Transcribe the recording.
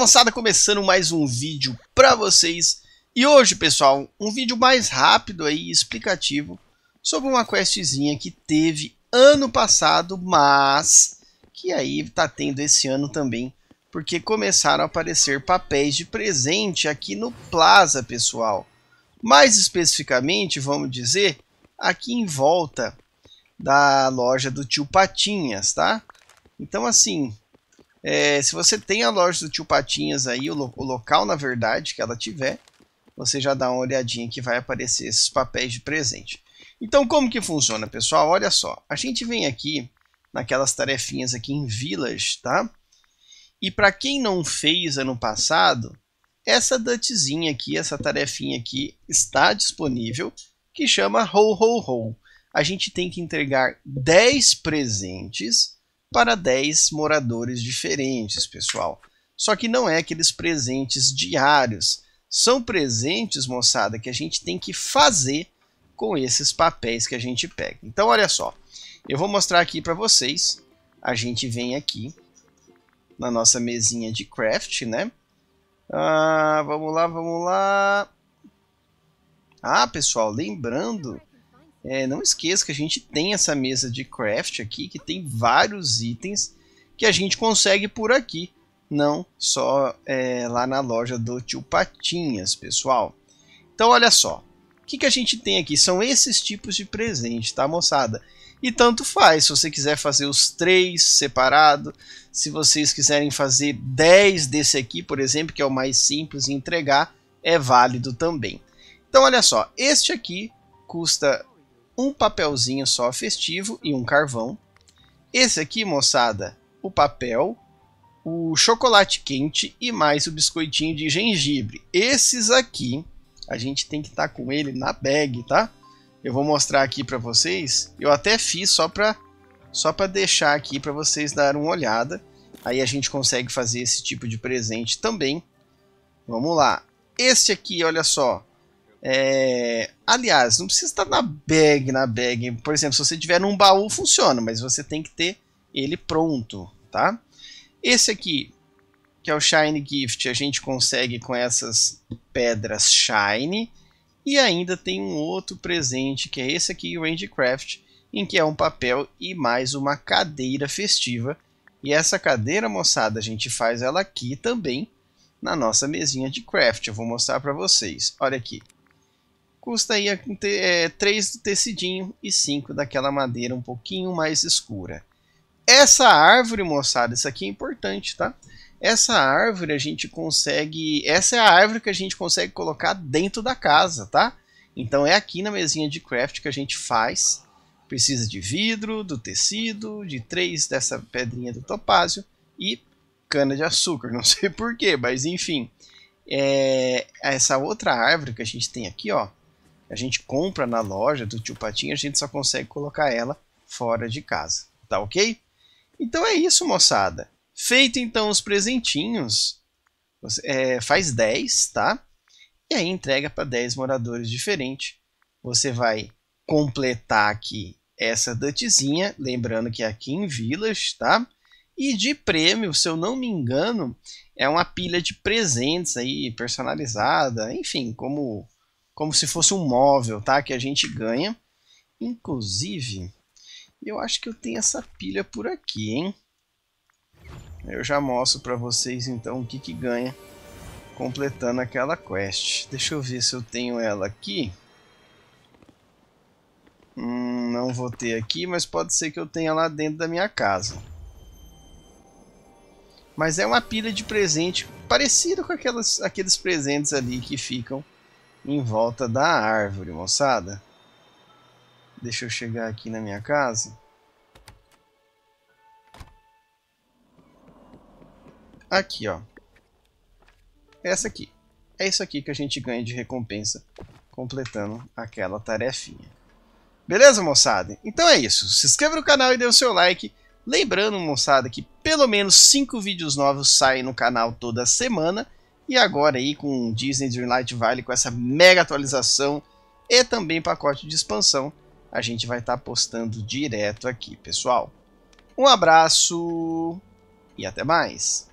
moçada, começando mais um vídeo para vocês. E hoje, pessoal, um vídeo mais rápido e explicativo sobre uma questzinha que teve ano passado, mas que aí está tendo esse ano também, porque começaram a aparecer papéis de presente aqui no Plaza, pessoal. Mais especificamente, vamos dizer, aqui em volta da loja do tio Patinhas, tá? Então, assim, é, se você tem a loja do Tio Patinhas aí, o, lo o, local na verdade que ela tiver, você já dá uma olhadinha que vai aparecer esses papéis de presente. Então como que funciona, pessoal? Olha só, a gente vem aqui naquelas tarefinhas aqui em Village, tá? E para quem não fez ano passado, essa dantezinha aqui, essa tarefinha aqui está disponível, que chama Ho Ho Ho. A gente tem que entregar 10 presentes para 10 moradores diferentes, pessoal. Só que não é aqueles presentes diários. São presentes, moçada, que a gente tem que fazer com esses papéis que a gente pega. Então, olha só. Eu vou mostrar aqui para vocês. A gente vem aqui na nossa mesinha de craft, né? Ah, vamos lá, vamos lá. Ah, pessoal, lembrando é, não esqueça que a gente tem essa mesa de craft aqui, que tem vários itens que a gente consegue por aqui, não só é, lá na loja do Tio Patinhas, pessoal. Então, olha só, o que, que a gente tem aqui? São esses tipos de presente, tá, moçada? E tanto faz, se você quiser fazer os três separado, se vocês quiserem fazer 10 desse aqui, por exemplo, que é o mais simples e entregar, é válido também. Então, olha só, este aqui custa um papelzinho só festivo e um carvão. Esse aqui, moçada, o papel, o chocolate quente e mais o biscoitinho de gengibre. Esses aqui, a gente tem que estar tá com ele na bag, tá? Eu vou mostrar aqui para vocês. Eu até fiz só para só deixar aqui para vocês darem uma olhada. Aí a gente consegue fazer esse tipo de presente também. Vamos lá. esse aqui, olha só, é, aliás, não precisa estar na bag, na bag. Por exemplo, se você tiver num baú, funciona, mas você tem que ter ele pronto, tá? Esse aqui, que é o Shine Gift, a gente consegue com essas pedras Shine. E ainda tem um outro presente, que é esse aqui, Craft, em que é um papel e mais uma cadeira festiva. E essa cadeira, moçada, a gente faz ela aqui também, na nossa mesinha de craft. Eu vou mostrar para vocês. Olha aqui. Custa aí é, 3 do tecidinho e 5 daquela madeira um pouquinho mais escura. Essa árvore, moçada, isso aqui é importante, tá? Essa árvore a gente consegue. Essa é a árvore que a gente consegue colocar dentro da casa, tá? Então é aqui na mesinha de craft que a gente faz. Precisa de vidro, do tecido, de três dessa pedrinha do topázio e cana de açúcar. Não sei porquê, mas enfim. É, essa outra árvore que a gente tem aqui, ó a gente compra na loja do tio Patinho, a gente só consegue colocar ela fora de casa. Tá ok? Então é isso, moçada. Feito então os presentinhos, você, é, faz 10, tá? E aí entrega para 10 moradores diferentes. Você vai completar aqui essa dutezinha, lembrando que é aqui em Village, tá? E de prêmio, se eu não me engano, é uma pilha de presentes aí personalizada, enfim, como como se fosse um móvel, tá? Que a gente ganha. Inclusive, eu acho que eu tenho essa pilha por aqui, hein? Eu já mostro para vocês então o que, que ganha completando aquela quest. Deixa eu ver se eu tenho ela aqui. Hum, não vou ter aqui, mas pode ser que eu tenha lá dentro da minha casa. Mas é uma pilha de presente parecida com aquelas, aqueles presentes ali que ficam em volta da árvore, moçada. Deixa eu chegar aqui na minha casa. Aqui, ó. É essa aqui. É isso aqui que a gente ganha de recompensa completando aquela tarefinha. Beleza, moçada? Então é isso. Se inscreva no canal e dê o seu like. Lembrando, moçada, que pelo menos 5 vídeos novos saem no canal toda semana. E agora aí com Disney Dreamlight Valley, com essa mega atualização e também pacote de expansão, a gente vai estar tá postando direto aqui, pessoal. Um abraço e até mais!